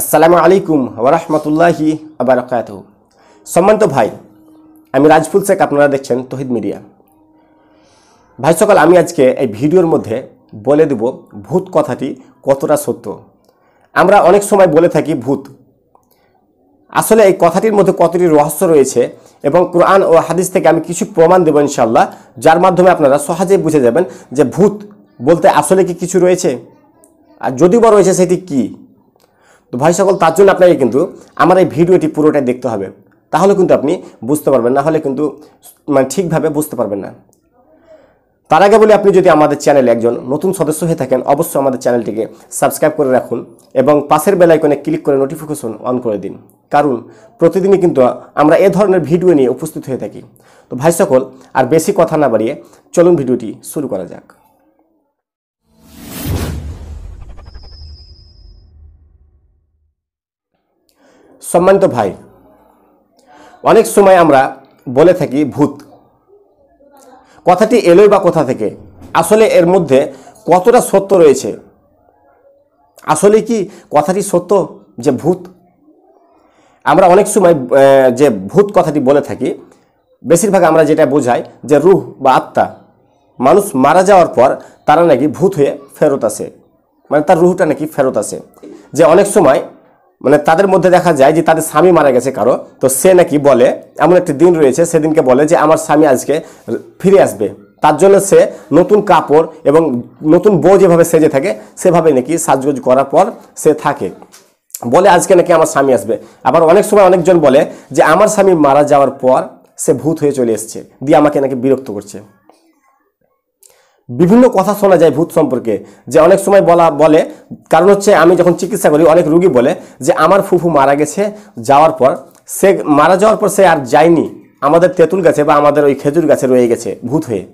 আসসালামু আলাইকুম ওরহমতুল্লাহি আবরকাত সম্মানিত ভাই আমি রাজফুল শেখ আপনারা দেখছেন তহিদ মিডিয়া ভাই সকাল আমি আজকে এই ভিডিওর মধ্যে বলে দেব ভূত কথাটি কতটা সত্য আমরা অনেক সময় বলে থাকি ভূত আসলে এই কথাটির মধ্যে কতটি রহস্য রয়েছে এবং কোরআন ও হাদিস থেকে আমি কিছু প্রমাণ দেব ইনশাল্লাহ যার মাধ্যমে আপনারা সহজেই বুঝে যাবেন যে ভূত বলতে আসলে কি কিছু রয়েছে আর যদি বা রয়েছে সেটি কী তো ভাই সকল তার জন্য আপনাকে কিন্তু আমার এই ভিডিওটি পুরোটাই দেখতে হবে তাহলে কিন্তু আপনি বুঝতে পারবেন না হলে কিন্তু মানে ঠিকভাবে বুঝতে পারবেন না তার আগে বলি আপনি যদি আমাদের চ্যানেলে একজন নতুন সদস্য হয়ে থাকেন অবশ্যই আমাদের চ্যানেলটিকে সাবস্ক্রাইব করে রাখুন এবং পাশের বেলাইকনে ক্লিক করে নোটিফিকেশন অন করে দিন কারণ প্রতিদিনই কিন্তু আমরা এ ধরনের ভিডিও নিয়ে উপস্থিত হয়ে থাকি তো ভাই সকল আর বেশি কথা না বাড়িয়ে চলুন ভিডিওটি শুরু করা যাক সম্মানিত ভাই অনেক সময় আমরা বলে থাকি ভূত কথাটি এলোই বা কোথা থেকে আসলে এর মধ্যে কতটা সত্য রয়েছে আসলে কি কথাটি সত্য যে ভূত আমরা অনেক সময় যে ভূত কথাটি বলে থাকি বেশিরভাগ আমরা যেটা বোঝাই যে রুহ বা আত্মা মানুষ মারা যাওয়ার পর তারা নাকি ভূত হয়ে ফেরত আসে মানে তার রুহটা নাকি ফেরত আসে যে অনেক সময় মানে তাদের মধ্যে দেখা যায় যে তাদের স্বামী মারা গেছে কারো তো সে নাকি বলে এমন একটি দিন রয়েছে সেদিনকে বলে যে আমার স্বামী আজকে ফিরে আসবে তার জন্য সে নতুন কাপড় এবং নতুন বউ যেভাবে সেজে থাকে সেভাবে নাকি সাজগোজ করার পর সে থাকে বলে আজকে নাকি আমার স্বামী আসবে আবার অনেক সময় অনেকজন বলে যে আমার স্বামী মারা যাওয়ার পর সে ভূত হয়ে চলে এসছে দিয়ে আমাকে নাকি বিরক্ত করছে বিভিন্ন কথা শোনা যায় ভূত সম্পর্কে যে অনেক সময় বলা বলে কারণ হচ্ছে আমি যখন চিকিৎসা করি অনেক রুগী বলে যে আমার ফুফু মারা গেছে যাওয়ার পর সে মারা যাওয়ার পর সে আর যায়নি আমাদের তেঁতুল গাছে বা আমাদের ওই খেজুর গাছে রয়ে গেছে ভূত হয়ে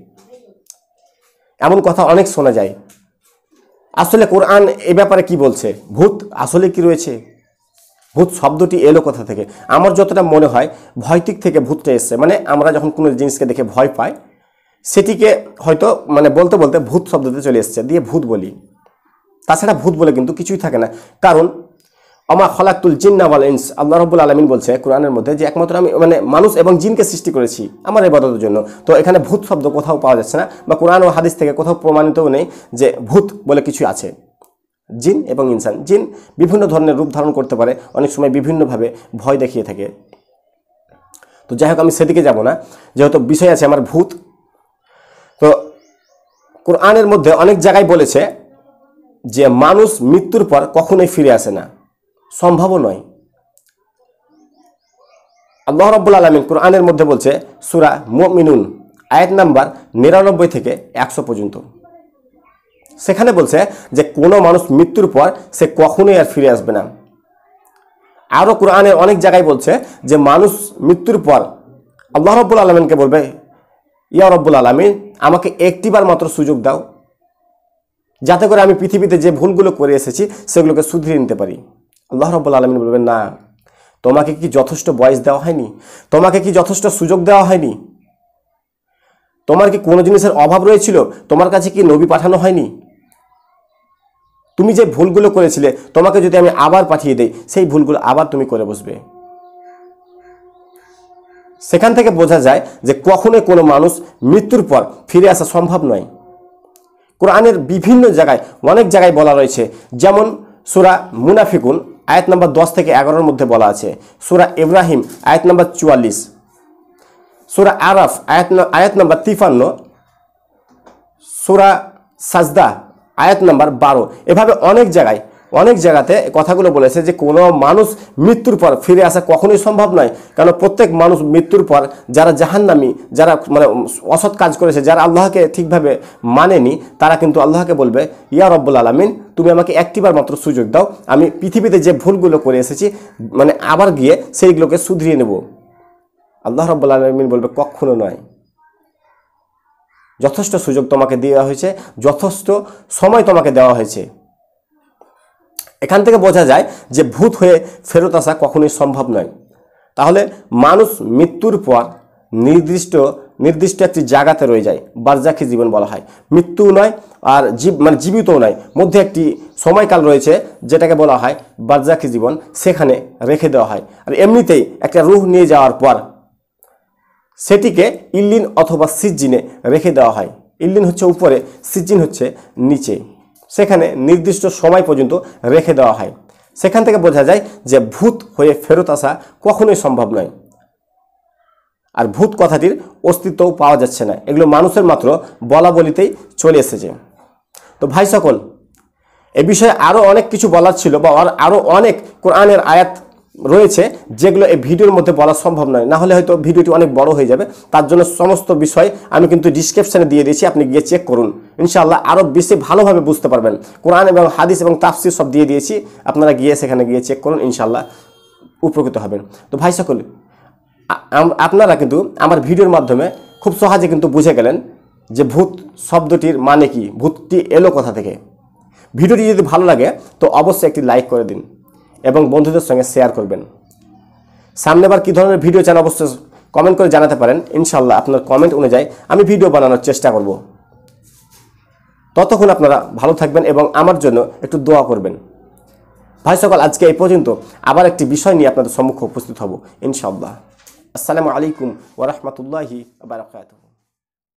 এমন কথা অনেক শোনা যায় আসলে কোরআন এ ব্যাপারে কি বলছে ভূত আসলে কি রয়েছে ভূত শব্দটি এলো কোথা থেকে আমার যতটা মনে হয় ভয়টিক থেকে ভূতটা এসছে মানে আমরা যখন কোনো জিনিসকে দেখে ভয় পাই সেটিকে হয়তো মানে বলতে বলতে ভূত শব্দতে চলে এসছে দিয়ে ভূত বলি তাছাড়া ভূত বলে কিন্তু কিছুই থাকে না কারণ আমা খলাকুল জিন ওয়াল ইনস আল্লাহ রব্বুল আলমিন বলছে কোরআনের মধ্যে যে একমাত্র আমি মানে মানুষ এবং জিনকে সৃষ্টি করেছি আমার এবাদতের জন্য তো এখানে ভূত শব্দ কোথাও পাওয়া যাচ্ছে না বা কোরআন ও হাদিস থেকে কোথাও প্রমাণিতও নেই যে ভূত বলে কিছু আছে জিন এবং ইনসান জিন বিভিন্ন ধরনের রূপ ধারণ করতে পারে অনেক সময় বিভিন্নভাবে ভয় দেখিয়ে থাকে তো যাই হোক আমি সেদিকে যাব না যেহেতু বিষয় আছে আমার ভূত তো কোরআনের মধ্যে অনেক জায়গায় বলেছে যে মানুষ মৃত্যুর পর কখনোই ফিরে আসে না সম্ভব নয় আল্লাহ রব্বুল আলমিন কোরআনের মধ্যে বলছে সুরা মিনুন আয়াত নাম্বার নিরানব্বই থেকে একশো পর্যন্ত সেখানে বলছে যে কোনো মানুষ মৃত্যুর পর সে কখনোই আর ফিরে আসবে না আরও কোরআনের অনেক জায়গায় বলছে যে মানুষ মৃত্যুর পর আল্লাহ রব্বুল আলমিনকে বলবে ইয়া রব্বুল আলমিন আমাকে একটিবার মাত্র সুযোগ দাও যাতে করে আমি পৃথিবীতে যে ভুলগুলো করে এসেছি সেগুলোকে শুধরিয়ে নিতে পারি আল্লাহ রব্বুল আলমিন বলবেন না তোমাকে কি যথেষ্ট বয়স দেওয়া হয়নি তোমাকে কি যথেষ্ট সুযোগ দেওয়া হয়নি তোমার কি কোনো জিনিসের অভাব রয়েছিল তোমার কাছে কি নবী পাঠানো হয়নি তুমি যে ভুলগুলো করেছিলে তোমাকে যদি আমি আবার পাঠিয়ে দেই সেই ভুলগুলো আবার তুমি করে বসবে সেখান থেকে বোঝা যায় যে কখনোই কোনো মানুষ মৃত্যুর পর ফিরে আসা সম্ভব নয় কোরআনের বিভিন্ন জায়গায় অনেক জায়গায় বলা রয়েছে যেমন সুরা মুনাফিকুন আয়াত নম্বর দশ থেকে এগারোর মধ্যে বলা আছে সুরা ইব্রাহিম আয়াত নম্বর চুয়াল্লিশ সুরা আরফ আয়াত আয়াত নম্বর তিপান্ন সুরা সাজদা আয়াত নম্বর বারো এভাবে অনেক জায়গায় অনেক জায়গাতে কথাগুলো বলেছে যে কোনো মানুষ মৃত্যুর পর ফিরে আসা কখনোই সম্ভব নয় কেন প্রত্যেক মানুষ মৃত্যুর পর যারা জাহান্নামি যারা মানে অসৎ কাজ করেছে যারা আল্লাহকে ঠিকভাবে মানেনি তারা কিন্তু আল্লাহকে বলবে ইয়া রব্বুল আলমিন তুমি আমাকে একটিবার মাত্র সুযোগ দাও আমি পৃথিবীতে যে ভুলগুলো করে এসেছি মানে আবার গিয়ে সেইগুলোকে শুধরিয়ে নেব আল্লাহ রব্বুল আলমিন বলবে কখনো নয় যথেষ্ট সুযোগ তোমাকে দেওয়া হয়েছে যথেষ্ট সময় তোমাকে দেওয়া হয়েছে এখান থেকে বোঝা যায় যে ভূত হয়ে ফেরত আসা কখনোই সম্ভব নয় তাহলে মানুষ মৃত্যুর পর নির্দিষ্ট নির্দিষ্ট একটি জায়গাতে রয়ে যায় বার্জাখী জীবন বলা হয় মৃত্যু নয় আর জীব মানে জীবিতও নয় মধ্যে একটি সময়কাল রয়েছে যেটাকে বলা হয় বার্জাখী জীবন সেখানে রেখে দেওয়া হয় আর এমনিতেই একটা রুহ নিয়ে যাওয়ার পর সেটিকে ইল্লিন অথবা সিজ্জিনে রেখে দেওয়া হয় ইল্লিন হচ্ছে উপরে সিজ্জিন হচ্ছে নিচে সেখানে নির্দিষ্ট সময় পর্যন্ত রেখে দেওয়া হয় সেখান থেকে বোঝা যায় যে ভূত হয়ে ফেরত আসা কখনোই সম্ভব নয় আর ভূত কথাটির অস্তিত্বও পাওয়া যাচ্ছে না এগুলো মানুষের মাত্র বলা বলিতেই চলে এসেছে তো ভাই সকল এ বিষয়ে আরও অনেক কিছু বলার ছিল বা আরও অনেক কোরআনের আয়াত রয়েছে যেগুলো এই ভিডিওর মধ্যে বলা সম্ভব নয় না হলে হয়তো ভিডিওটি অনেক বড় হয়ে যাবে তার জন্য সমস্ত বিষয় আমি কিন্তু ডিসক্রিপশানে দিয়ে দিয়েছি আপনি গিয়ে চেক করুন ইনশাআল্লাহ আরও বেশি ভালোভাবে বুঝতে পারবেন কোরআন এবং হাদিস এবং তাফসির সব দিয়ে দিয়েছি আপনারা গিয়ে সেখানে গিয়ে চেক করুন ইনশাআল্লাহ উপকৃত হবেন তো ভাই সকল আপনারা কিন্তু আমার ভিডিওর মাধ্যমে খুব সহজে কিন্তু বুঝে গেলেন যে ভূত শব্দটির মানে কি ভূতটি এলো কথা থেকে ভিডিওটি যদি ভালো লাগে তো অবশ্যই একটি লাইক করে দিন এবং বন্ধুদের সঙ্গে শেয়ার করবেন সামনেবার কী ধরনের ভিডিও চান অবশ্যই কমেন্ট করে জানাতে পারেন ইনশাল্লাহ আপনার কমেন্ট অনুযায়ী আমি ভিডিও বানানোর চেষ্টা করব ততক্ষণ আপনারা ভালো থাকবেন এবং আমার জন্য একটু দোয়া করবেন ভাই সকল আজকে এই পর্যন্ত আবার একটি বিষয় নিয়ে আপনাদের সম্মুখে উপস্থিত হব ইনশাল্লাহ আসসালামু আলাইকুম ওরহমতুল্লাহি বারকাত